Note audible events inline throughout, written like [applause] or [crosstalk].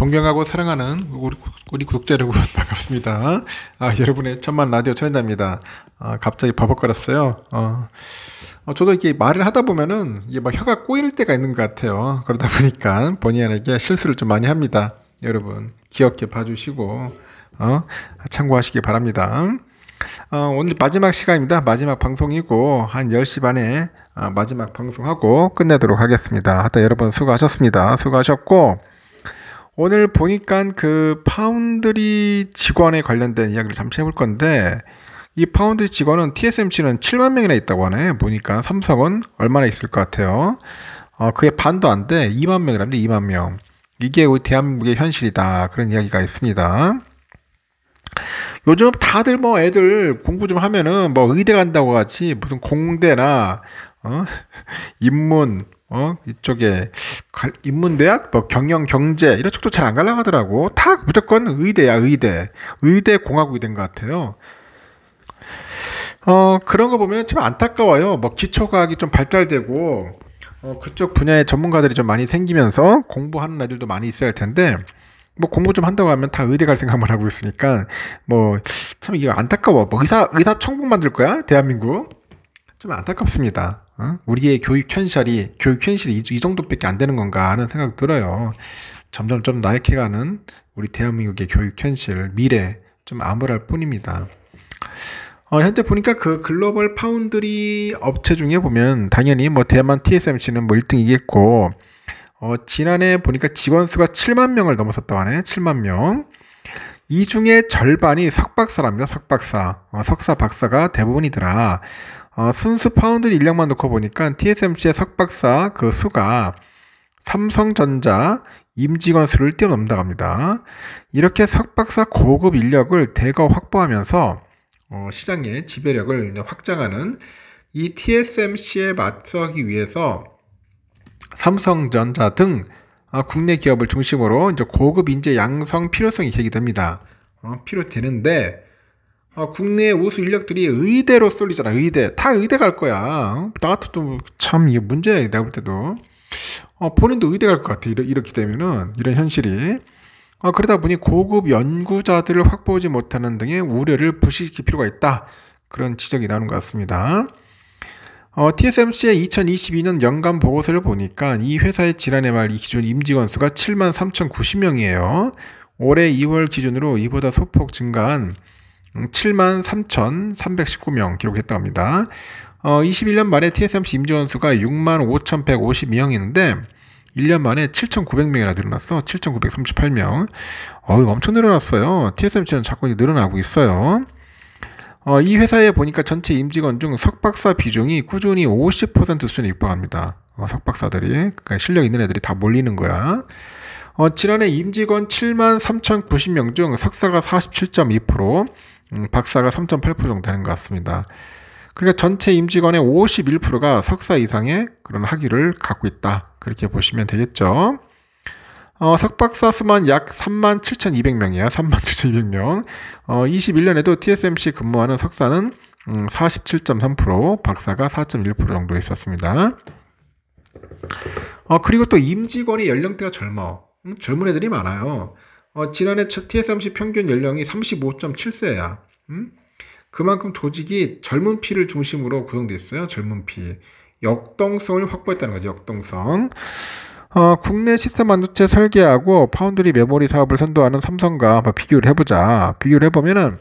존경하고 사랑하는 우리, 우리 국자 여러분 [laughs] 반갑습니다. 아, 여러분의 천만 라디오 천인자입니다. 아, 갑자기 바벅거렸어요. 어, 어, 저도 이렇게 말을 하다 보면은 이게 막 혀가 꼬일 때가 있는 것 같아요. 그러다 보니까 본의 아니게 실수를 좀 많이 합니다. 여러분 귀엽게 봐주시고 어, 참고하시기 바랍니다. 어, 오늘 마지막 시간입니다. 마지막 방송이고 한 10시 반에 아, 마지막 방송하고 끝내도록 하겠습니다. 하여튼 여러분 수고하셨습니다. 수고하셨고 오늘 보니까 그 파운드리 직원에 관련된 이야기를 잠시 해볼 건데 이 파운드리 직원은 TSMC는 7만 명이나 있다고 하네. 보니까 삼성은 얼마나 있을 것 같아요. 어, 그게 반도 안 돼. 2만 명이랍니다. 2만 명. 이게 우리 대한민국의 현실이다. 그런 이야기가 있습니다. 요즘 다들 뭐 애들 공부 좀 하면은 뭐 의대 간다고 같이 무슨 공대나 어? 인문 [laughs] 어? 이쪽에 인문대학, 뭐 경영, 경제 이런 쪽도 잘 안 갈라 하더라고. 다 무조건 의대야, 의대. 의대 공학의대인 것 같아요. 어, 그런 거 보면 참 안타까워요. 뭐 기초과학이 좀 발달되고 어, 그쪽 분야의 전문가들이 좀 많이 생기면서 공부하는 애들도 많이 있어야 할 텐데 뭐 공부 좀 한다고 하면 다 의대 갈 생각만 하고 있으니까 뭐 참이거 안타까워. 뭐 의사 의사 천국 만들 거야 대한민국 좀 안타깝습니다. 어? 우리의 교육 현실이 교육 현실이 이, 정도밖에 안 되는 건가 하는 생각 들어요. 점점 좀 나약해가는 우리 대한민국의 교육 현실 미래 좀 암울할 뿐입니다. 어, 현재 보니까 그 글로벌 파운드리 업체 중에 보면 당연히 뭐 대만 TSMC는 뭐 1등이겠고 어, 지난해 보니까 직원 수가 7만 명을 넘었었다고 하네. 7만 명. 이 중에 절반이 석박사랍니다. 석박사. 어, 석사 박사가 대부분이더라. 어, 순수 파운드 인력만 놓고 보니까 TSMC의 석박사 그 수가 삼성전자 임직원 수를 뛰어넘다고 합니다. 이렇게 석박사 고급 인력을 대거 확보하면서 어, 시장의 지배력을 확장하는 이 TSMC에 맞서기 위해서 삼성전자 등 어, 국내 기업을 중심으로 이제 고급 인재 양성 필요성이 제기됩니다. 어, 필요되는데 어, 국내 우수 인력들이 의대로 쏠리잖아. 의대. 다 의대 갈 거야. 나 같아도 참 이게 문제야. 내가 볼 때도. 어, 본인도 의대 갈 것 같아. 이러, 이렇게 되면은 이런 현실이. 어, 그러다 보니 고급 연구자들을 확보하지 못하는 등의 우려를 부식시킬 필요가 있다. 그런 지적이 나오는 것 같습니다. 어, TSMC의 2022년 연간 보고서를 보니까 이 회사의 지난해 말 이 기준 임직원 수가 7만 3,090명이에요. 올해 2월 기준으로 이보다 소폭 증가한 7만 음, 3,319명 기록했다고 합니다. 어, 21년 만에 TSMC 임직원 수가 6만 5,152명인데 1년 만에 7,900명이나 늘어났어. 7,938명. 어 엄청 늘어났어요. TSMC는 자꾸 늘어나고 있어요. 어, 이 회사에 보니까 전체 임직원 중 석박사 비중이 꾸준히 50% 수준에 육박합니다. 어, 석박사들이. 그러니까 실력 있는 애들이 다 몰리는 거야. 어, 지난해 임직원 7만 3,090명 중 석사가 47.2%, 음, 박사가 3.8% 정도 되는 것 같습니다. 그러니까 전체 임직원의 51%가 석사 이상의 그런 학위를 갖고 있다. 그렇게 보시면 되겠죠. 어, 석박사 수만 약 37,200명이야. 37,200명. 어, 21년에도 TSMC 근무하는 석사는 47.3%, 음, 박사가 4.1% 정도 있었습니다. 어, 그리고 또 임직원의 연령대가 젊어. 음, 젊은 애들이 많아요. 어, 지난해 TSMC 평균 연령이 35.7세야. 음? 그만큼 조직이 젊은 피를 중심으로 구성돼 있어요. 젊은 피. 역동성을 확보했다는 거죠. 역동성. 어, 국내 시스템 반도체 설계하고 파운드리 메모리 사업을 선도하는 삼성과 한번 비교를 해보자. 비교를 해보면은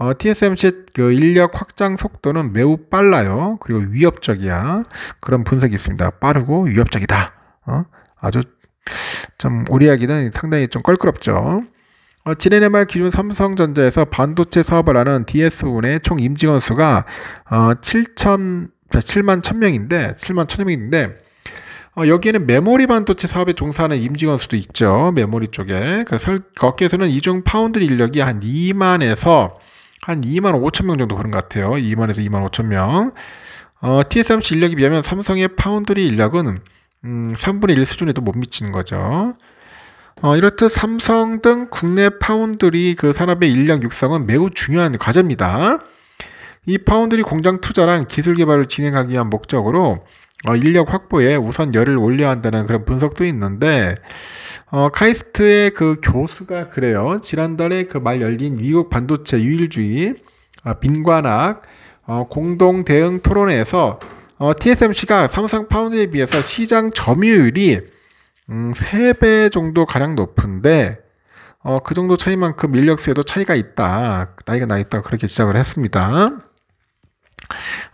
어, TSMC 그 인력 확장 속도는 매우 빨라요. 그리고 위협적이야. 그런 분석이 있습니다. 빠르고 위협적이다. 어? 아주 참 우리 이야기는 상당히 좀 껄끄럽죠. 어, 지난 연말 기준 삼성전자에서 반도체 사업을 하는 DS분의 총 임직원 수가 어, 7만 1,000명인데 7만 1,000명인데 어, 여기에는 메모리 반도체 사업에 종사하는 임직원 수도 있죠. 메모리 쪽에. 그 설, 거기에서는 이중 파운드 인력이 한 2만에서 한 2만 5천 명 정도 그런 것 같아요. 2만에서 2만 5천 명. 어, TSMC 인력에 비하면 삼성의 파운드리 인력은 음, 3분의 1 수준에도 못 미치는 거죠. 어, 이렇듯 삼성 등 국내 파운드리 그 산업의 인력 육성은 매우 중요한 과제입니다. 이 파운드리 공장 투자랑 기술 개발을 진행하기 위한 목적으로 어, 인력 확보에 우선 열을 올려야 한다는 그런 분석도 있는데 어, 카이스트의 그 교수가 그래요. 지난달에 그 말 열린 미국 반도체 유일주의 아, 빈관학 어, 공동 대응 토론회에서 어, TSMC가 삼성 파운드에 비해서 시장 점유율이 음, 3배 정도 가량 높은데 어, 그 정도 차이만큼 인력수에도 차이가 있다. 나이가 나 있다. 그렇게 지적을 했습니다.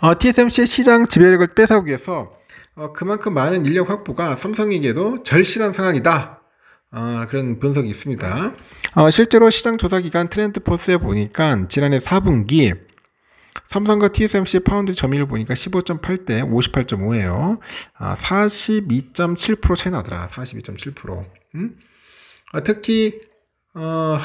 어, TSMC의 시장 지배력을 뺏어오기 위해서 어, 그만큼 많은 인력 확보가 삼성에게도 절실한 상황이다. 어, 그런 분석이 있습니다. 어, 실제로 시장 조사 기간 트렌드포스에 보니까 지난해 4분기 삼성과 TSMC 파운드리 점유율 보니까 15.8대 58.5예요. 아, 42.7% 차이 나더라. 42.7%. 음? 아, 특히 어,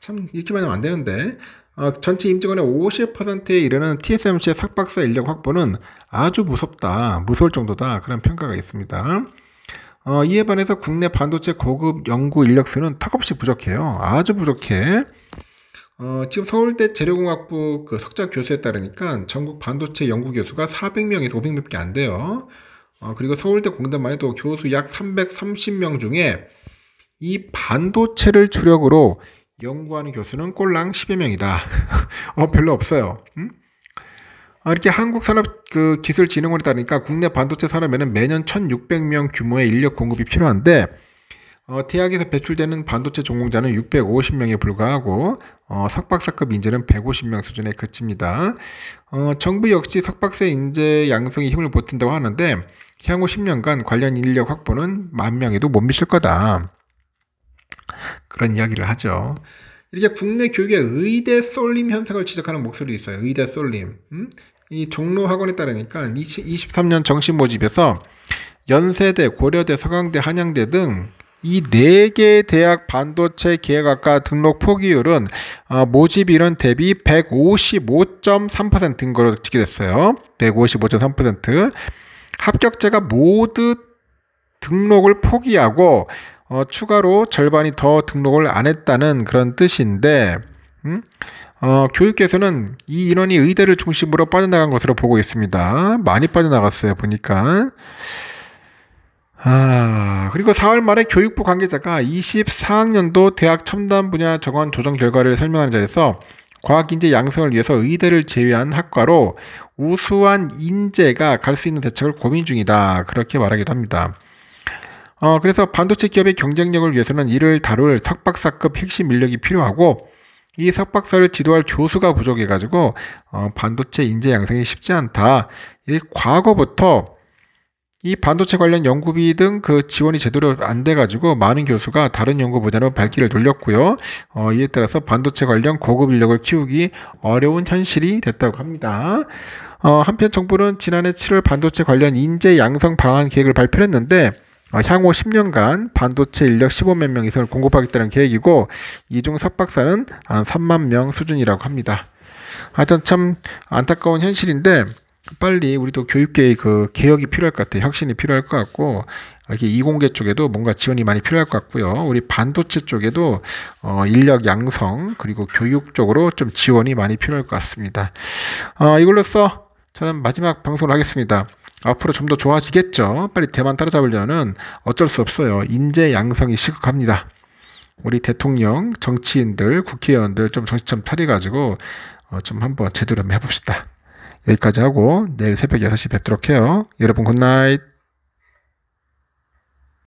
참 이렇게만 하면 안 되는데 어, 전체 임직원의 50%에 이르는 TSMC의 삭박사 인력 확보는 아주 무섭다, 무서울 정도다 그런 평가가 있습니다. 어, 이에 반해서 국내 반도체 고급 연구 인력 수는 턱없이 부족해요. 아주 부족해. 어, 지금 서울대 재료공학부 그석자 교수에 따르니까 전국 반도체 연구 교수가 400명에서 500명밖에 안 돼요. 어, 그리고 서울대 공단만 해도 교수 약 330명 중에 이 반도체를 주력으로 연구하는 교수는 꼴랑 10여 명이다. [laughs] 어, 별로 없어요. 응? 음? 아, 이렇게 한국산업 그 기술진흥원에 따르니까 국내 반도체 산업에는 매년 1,600명 규모의 인력 공급이 필요한데 어, 태학에서 배출되는 반도체 전공자는 650명에 불과하고 어, 석박사급 인재는 150명 수준에 그칩니다. 어, 정부 역시 석박사 인재 양성에 힘을 보탠다고 하는데 향후 10년간 관련 인력 확보는 만 명에도 못 미칠 거다. 그런 이야기를 하죠. 이렇게 국내 교육의 의대 쏠림 현상을 지적하는 목소리 있어요. 의대 쏠림. 음? 이 종로 학원에 따르니까 20, 23년 정신 모집에서 연세대, 고려대, 서강대, 한양대 등 이네개 대학 반도체 기획학과 등록 포기율은 어, 모집 인원 대비 155.3%인 걸로 집계됐어요. 155.3% 합격자가 모두 등록을 포기하고 어, 추가로 절반이 더 등록을 안 했다는 그런 뜻인데 음? 어, 교육계에서는 이 인원이 의대를 중심으로 빠져나간 것으로 보고 있습니다. 많이 빠져나갔어요 보니까 아, 그리고 4월 말에 교육부 관계자가 24학년도 대학 첨단 분야 정원 조정 결과를 설명하는 자리에서 과학인재 양성을 위해서 의대를 제외한 학과로 우수한 인재가 갈 수 있는 대책을 고민 중이다. 그렇게 말하기도 합니다. 어, 그래서 반도체 기업의 경쟁력을 위해서는 이를 다룰 석박사급 핵심 인력이 필요하고 이 석박사를 지도할 교수가 부족해가지고 어, 반도체 인재 양성이 쉽지 않다. 이 과거부터 이 반도체 관련 연구비 등 그 지원이 제대로 안 돼가지고 많은 교수가 다른 연구 보다로 발길을 돌렸고요. 어, 이에 따라서 반도체 관련 고급 인력을 키우기 어려운 현실이 됐다고 합니다. 어, 한편 정부는 지난해 7월 반도체 관련 인재 양성 방안 계획을 발표했는데 어, 향후 10년간 반도체 인력 15만 명 이상을 공급하겠다는 계획이고 이중 석박사는 한 3만 명 수준이라고 합니다. 하여튼 참 안타까운 현실인데 빨리 우리도 교육계의 그 개혁이 필요할 것 같아요. 혁신이 필요할 것 같고 이렇게 이공계 쪽에도 뭔가 지원이 많이 필요할 것 같고요. 우리 반도체 쪽에도 어, 인력 양성 그리고 교육 쪽으로 좀 지원이 많이 필요할 것 같습니다. 어, 이걸로써 저는 마지막 방송을 하겠습니다. 앞으로 좀 더 좋아지겠죠. 빨리 대만 따라잡으려면 어쩔 수 없어요. 인재 양성이 시급합니다. 우리 대통령, 정치인들, 국회의원들 좀 정신 좀 차려가지고 어, 좀 한번 제대로 한번 해봅시다. 여기까지 하고 내일 새벽 6시 뵙도록 해요. 여러분 굿나잇.